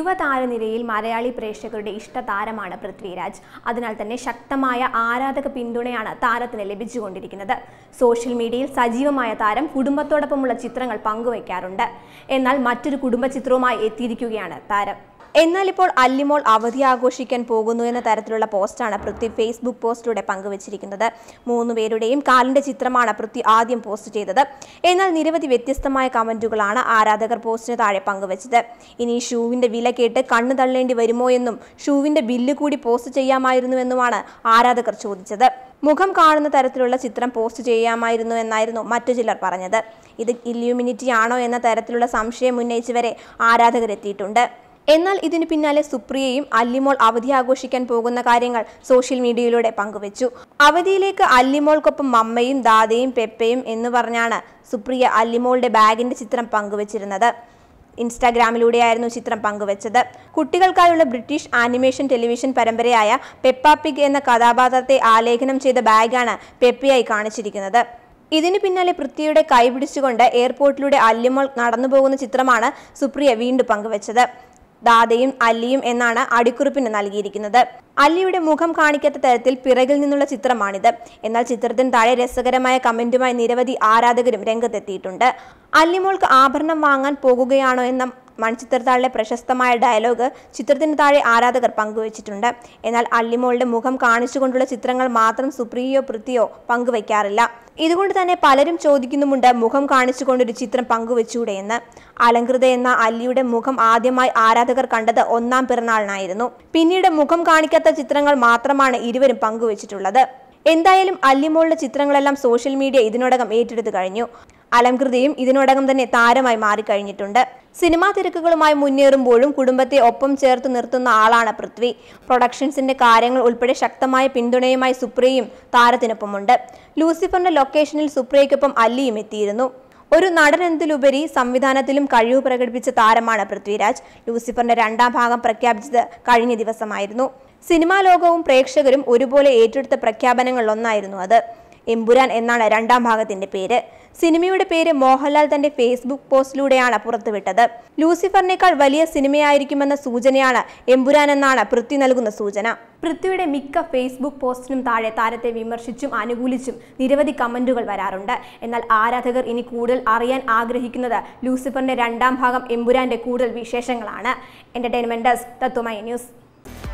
യുവതാരനിരയിൽ മലയാളി പ്രേക്ഷകരുടെ ഇഷ്ടതാരമാണ് പൃഥ്വിരാജ് അതിനാൽ തന്നെ ശക്തമായ ആരാധക പിന്തുണയാണ് താരത്തിന് ലഭിച്ചുകൊണ്ടിരിക്കുന്നത് സോഷ്യൽ മീഡിയയിൽ സജീവമായ താരം കുടുംബത്തോടൊപ്പമുള്ള ചിത്രങ്ങൾ പങ്കുവയ്ക്കാറുണ്ട് എന്നാൽ മറ്റൊരു കുടുംബ ചിത്രവുമായി എത്തിയിരിക്കുകയാണ് താരം എന്നാൽ ഇപ്പോൾ അല്ലിമോൾ അവധി ആഘോഷിക്കാൻ പോകുന്നു എന്ന തരത്തിലുള്ള പോസ്റ്റാണ് പൃഥ്വി ഫേസ്ബുക്ക് പോസ്റ്റിലൂടെ പങ്കുവച്ചിരിക്കുന്നത് മൂന്നു പേരുടെയും കാലിന്റെ ചിത്രമാണ് പൃഥ്വി ആദ്യം പോസ്റ്റ് ചെയ്തത് എന്നാൽ നിരവധി വ്യത്യസ്തമായ കമന്റുകളാണ് ആരാധകർ പോസ്റ്റിന് താഴെ പങ്കുവച്ചത് ഇനി ഷൂവിന്റെ വില കേട്ട് കണ്ണു തള്ളേണ്ടി വരുമോ എന്നും ഷൂവിന്റെ ബില്ല് കൂടി പോസ്റ്റ് ചെയ്യാമായിരുന്നുവെന്നുമാണ് ആരാധകർ ചോദിച്ചത് മുഖം കാണുന്ന തരത്തിലുള്ള ചിത്രം പോസ്റ്റ് ചെയ്യാമായിരുന്നു എന്നായിരുന്നു മറ്റു ചിലർ പറഞ്ഞത് ഇത് ഇല്യൂമിനിറ്റി ആണോ എന്ന തരത്തിലുള്ള സംശയം ഉന്നയിച്ചവരെ ആരാധകരെത്തിയിട്ടുണ്ട് എന്നാൽ ഇതിനു പിന്നാലെ സുപ്രിയയും അല്ലിമോൾ അവധി ആഘോഷിക്കാൻ പോകുന്ന കാര്യങ്ങൾ സോഷ്യൽ മീഡിയയിലൂടെ പങ്കുവച്ചു അവധിയിലേക്ക് അല്ലിമോൾക്കൊപ്പം മമ്മയും ദാദയും പെപ്പയും എന്ന് പറഞ്ഞാണ് സുപ്രിയ അല്ലിമോളുടെ ബാഗിന്റെ ചിത്രം പങ്കുവച്ചിരുന്നത് ഇൻസ്റ്റാഗ്രാമിലൂടെയായിരുന്നു ചിത്രം പങ്കുവച്ചത് കുട്ടികൾക്കായുള്ള ബ്രിട്ടീഷ് ആനിമേഷൻ ടെലിവിഷൻ പരമ്പരയായ പെപ്പാപ്പിക് എന്ന കഥാപാത്രത്തെ ആലേഖനം ചെയ്ത ബാഗാണ് പെപ്പിയായി കാണിച്ചിരിക്കുന്നത് ഇതിനു പിന്നാലെ പൃഥ്വിയുടെ കൈപിടിച്ചുകൊണ്ട് എയർപോർട്ടിലൂടെ അല്ലിമോൾ നടന്നു പോകുന്ന ചിത്രമാണ് സുപ്രിയ വീണ്ടും പങ്കുവച്ചത് ദാദയും അല്ലിയും എന്നാണ് അടിക്കുറിപ്പിന് നൽകിയിരിക്കുന്നത് അല്ലിയുടെ മുഖം കാണിക്കാത്ത തരത്തിൽ പിറകിൽ നിന്നുള്ള ചിത്രമാണിത് എന്നാൽ ചിത്രത്തിന് താഴെ രസകരമായ കമന്റുമായി നിരവധി ആരാധകരും രംഗത്തെത്തിയിട്ടുണ്ട് അല്ലിമോൾക്ക് ആഭരണം വാങ്ങാൻ പോകുകയാണോ എന്ന മൺചിത്രത്താളിലെ പ്രശസ്തമായ ഡയലോഗ് ചിത്രത്തിന് താഴെ ആരാധകർ പങ്കുവച്ചിട്ടുണ്ട് എന്നാൽ അള്ളിമോളുടെ മുഖം കാണിച്ചുകൊണ്ടുള്ള ചിത്രങ്ങൾ മാത്രം സുപ്രിയോ പൃഥ്വിയോ പങ്കുവയ്ക്കാറില്ല ഇതുകൊണ്ട് തന്നെ പലരും ചോദിക്കുന്നുമുണ്ട് മുഖം കാണിച്ചുകൊണ്ടൊരു ചിത്രം പങ്കുവെച്ചൂടെ എന്ന് അലങ്കൃത എന്ന അല്ലിയുടെ മുഖം ആദ്യമായി ആരാധകർ കണ്ടത് ഒന്നാം പിറന്നാളിനായിരുന്നു പിന്നീട് മുഖം കാണിക്കാത്ത ചിത്രങ്ങൾ മാത്രമാണ് ഇരുവരും പങ്കുവച്ചിട്ടുള്ളത് എന്തായാലും അല്ലിമോളുടെ ചിത്രങ്ങളെല്ലാം സോഷ്യൽ മീഡിയ ഇതിനോടകം ഏറ്റെടുത്തു കഴിഞ്ഞു അലംകൃതിയും ഇതിനോടകം തന്നെ താരമായി മാറിക്കഴിഞ്ഞിട്ടുണ്ട് സിനിമാ തിരക്കുകളുമായി മുന്നേറുമ്പോഴും കുടുംബത്തെ ഒപ്പം ചേർത്ത് നിർത്തുന്ന ആളാണ് പൃഥ്വി പ്രൊഡക്ഷൻസിന്റെ കാര്യങ്ങൾ ഉൾപ്പെടെ ശക്തമായ പിന്തുണയുമായി സുപ്രിയയും താരത്തിനൊപ്പമുണ്ട് ലൂസിഫറിന്റെ ലൊക്കേഷനിൽ സുപ്രിയയ്ക്കൊപ്പം അല്ലിയും എത്തിയിരുന്നു ഒരു നടൻ എന്നതിലുപരി സംവിധാനത്തിലും കഴിവ് പ്രകടിപ്പിച്ച താരമാണ് പൃഥ്വിരാജ് ലൂസിഫറിന്റെ രണ്ടാം ഭാഗം പ്രഖ്യാപിച്ചത് കഴിഞ്ഞ ദിവസമായിരുന്നു സിനിമാ ലോകവും പ്രേക്ഷകരും ഒരുപോലെ ഏറ്റെടുത്ത പ്രഖ്യാപനങ്ങളിലൊന്നായിരുന്നു അത് എമ്പുരാൻ എന്നാണ് രണ്ടാം ഭാഗത്തിന്റെ പേര് സിനിമയുടെ പേര് മോഹൻലാൽ തന്റെ ഫേസ്ബുക്ക് പോസ്റ്റിലൂടെയാണ് പുറത്തുവിട്ടത് ലൂസിഫറിനേക്കാൾ വലിയ സിനിമയായിരിക്കുമെന്ന സൂചനയാണ് എമ്പുരാൻ എന്നാണ് പൃഥ്വി നൽകുന്ന സൂചന പൃഥ്വിയുടെ മിക്ക ഫേസ്ബുക്ക് പോസ്റ്റിനും താഴെ താരത്തെ വിമർശിച്ചും അനുകൂലിച്ചും നിരവധി കമന്റുകൾ വരാറുണ്ട് എന്നാൽ ആരാധകർ ഇനി കൂടുതൽ അറിയാൻ ആഗ്രഹിക്കുന്നത് ലൂസിഫറിന്റെ രണ്ടാം ഭാഗം എമ്പുരാന്റെ കൂടുതൽ വിശേഷങ്ങളാണ് എന്റർടൈൻമെന്റ് ഡെസ്ക് ന്യൂസ്